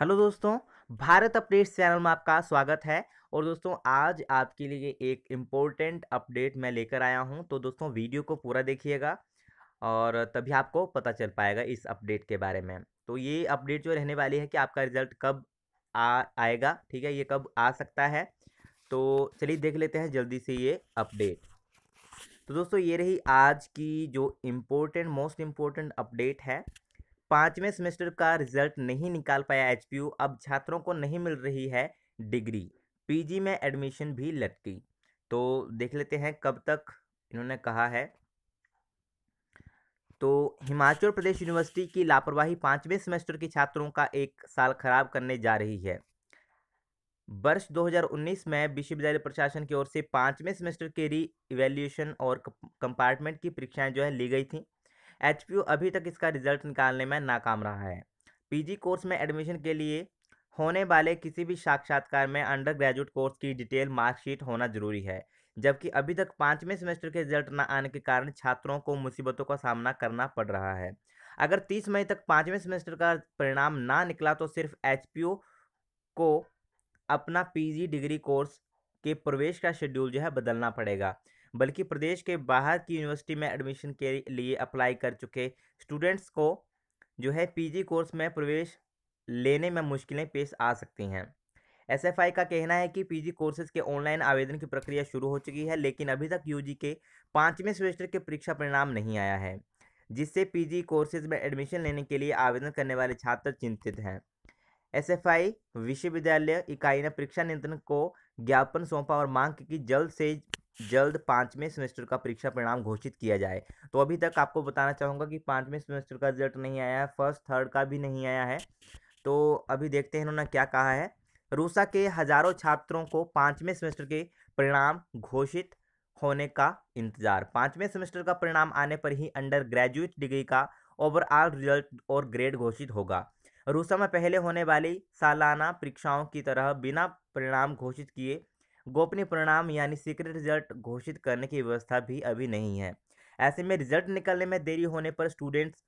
hello दोस्तों Bharat updates channel में आपका स्वागत है और दोस्तों आज आपके लिए एक इम्पोर्टेंट अपडेट मैं लेकर आया हूं तो दोस्तों वीडियो को पूरा देखिएगा और तभी आपको पता चल पाएगा इस अपडेट के बारे में तो ये अपडेट जो रहने वाली है कि आपका रिजल्ट कब आ आएगा ठीक है ये कब आ सकता है तो चलिए देख लेते हैं जल्दी से ये अपडेट तो दोस्तों ये रही आज की जो इम्पोर्टेंट मोस्ट इम्पोर्टेंट अपडेट है पाँचवें सेमेस्टर का रिजल्ट नहीं निकाल पाया एच अब छात्रों को नहीं मिल रही है डिग्री पीजी में एडमिशन भी लटकी तो देख लेते हैं कब तक इन्होंने कहा है तो हिमाचल प्रदेश यूनिवर्सिटी की लापरवाही पाँचवें सेमेस्टर के छात्रों का एक साल खराब करने जा रही है वर्ष 2019 में विश्वविद्यालय प्रशासन की ओर से पाँचवें सेमेस्टर के री इवेल्यूशन और कंपार्टमेंट की परीक्षाएं जो है ली गई थी एच अभी तक इसका रिजल्ट निकालने में नाकाम रहा है पीजी कोर्स में एडमिशन के लिए होने वाले किसी भी साक्षात्कार में अंडर ग्रेजुएट कोर्स की डिटेल मार्कशीट होना जरूरी है जबकि अभी तक पाँचवें सेमेस्टर के रिजल्ट न आने के कारण छात्रों को मुसीबतों का सामना करना पड़ रहा है अगर 30 मई तक पाँचवें सेमेस्टर का परिणाम ना निकला तो सिर्फ एच को अपना पीजी डिग्री कोर्स के प्रवेश का शेड्यूल जो है बदलना पड़ेगा बल्कि प्रदेश के बाहर की यूनिवर्सिटी में एडमिशन के लिए अप्लाई कर चुके स्टूडेंट्स को जो है पीजी कोर्स में प्रवेश लेने में मुश्किलें पेश आ सकती हैं एसएफआई का कहना है कि पीजी कोर्सेज के ऑनलाइन आवेदन की प्रक्रिया शुरू हो चुकी है लेकिन अभी तक यू के पाँचवें सेमेस्टर के परीक्षा परिणाम नहीं आया है जिससे पीजी कोर्सेज में एडमिशन लेने के लिए आवेदन करने वाले छात्र चिंतित हैं एसएफआई विश्वविद्यालय इकाई ने परीक्षा नियंत्रण को ज्ञापन सौंपा और मांग की कि जल्द से जल्द पाँचवें सेमेस्टर का परीक्षा परिणाम घोषित किया जाए तो अभी तक आपको बताना चाहूँगा कि पाँचवें सेमेस्टर का रिजल्ट नहीं आया है फर्स्ट थर्ड का भी नहीं आया है तो अभी देखते हैं इन्होंने क्या कहा है रूसा के हजारों छात्रों को पाँचवें सेमेस्टर के परिणाम घोषित होने का इंतजार पाँचवें सेमेस्टर का परिणाम आने पर ही अंडर ग्रेजुएट डिग्री का ओवरऑल रिजल्ट और ग्रेड घोषित होगा रूसा में पहले होने वाली सालाना परीक्षाओं की तरह बिना परिणाम घोषित किए गोपनीय परिणाम यानी सीक्रेट रिजल्ट घोषित करने की व्यवस्था भी अभी नहीं है ऐसे में रिजल्ट निकलने में देरी होने पर स्टूडेंट्स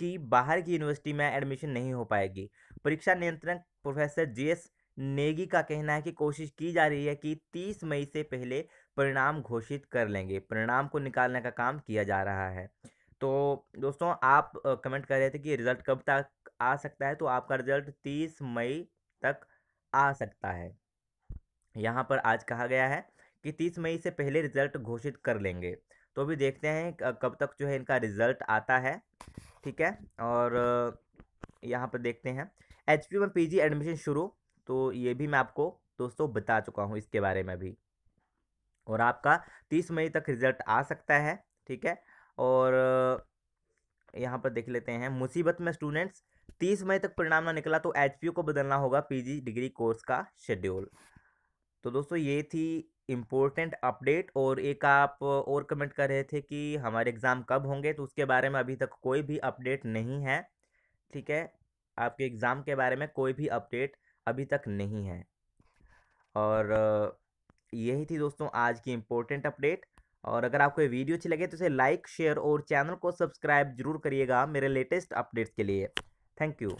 की बाहर की यूनिवर्सिटी में एडमिशन नहीं हो पाएगी परीक्षा नियंत्रण प्रोफेसर जे एस नेगी का कहना है कि कोशिश की जा रही है कि 30 मई से पहले परिणाम घोषित कर लेंगे परिणाम को निकालने का काम किया जा रहा है तो दोस्तों आप कमेंट कर रहे थे कि रिज़ल्ट कब तक आ सकता है तो आपका रिज़ल्ट 30 मई तक आ सकता है यहाँ पर आज कहा गया है कि तीस मई से पहले रिजल्ट घोषित कर लेंगे तो अभी देखते हैं कब तक जो है इनका रिजल्ट आता है ठीक है और यहाँ पर देखते हैं एच में पीजी एडमिशन शुरू तो ये भी मैं आपको दोस्तों बता चुका हूँ इसके बारे में भी और आपका तीस मई तक रिजल्ट आ सकता है ठीक है और यहाँ पर देख लेते हैं मुसीबत में स्टूडेंट्स तीस मई तक परिणाम ना निकला तो एच को बदलना होगा पीजी डिग्री कोर्स का शेड्यूल तो दोस्तों ये थी इम्पोर्टेंट अपडेट और एक आप और कमेंट कर रहे थे कि हमारे एग्ज़ाम कब होंगे तो उसके बारे में अभी तक कोई भी अपडेट नहीं है ठीक है आपके एग्ज़ाम के बारे में कोई भी अपडेट अभी तक नहीं है और यही थी दोस्तों आज की इम्पोर्टेंट अपडेट और अगर आपको ये वीडियो अच्छी लगे तो इसे लाइक शेयर और चैनल को सब्सक्राइब जरूर करिएगा मेरे लेटेस्ट अपडेट्स के लिए थैंक यू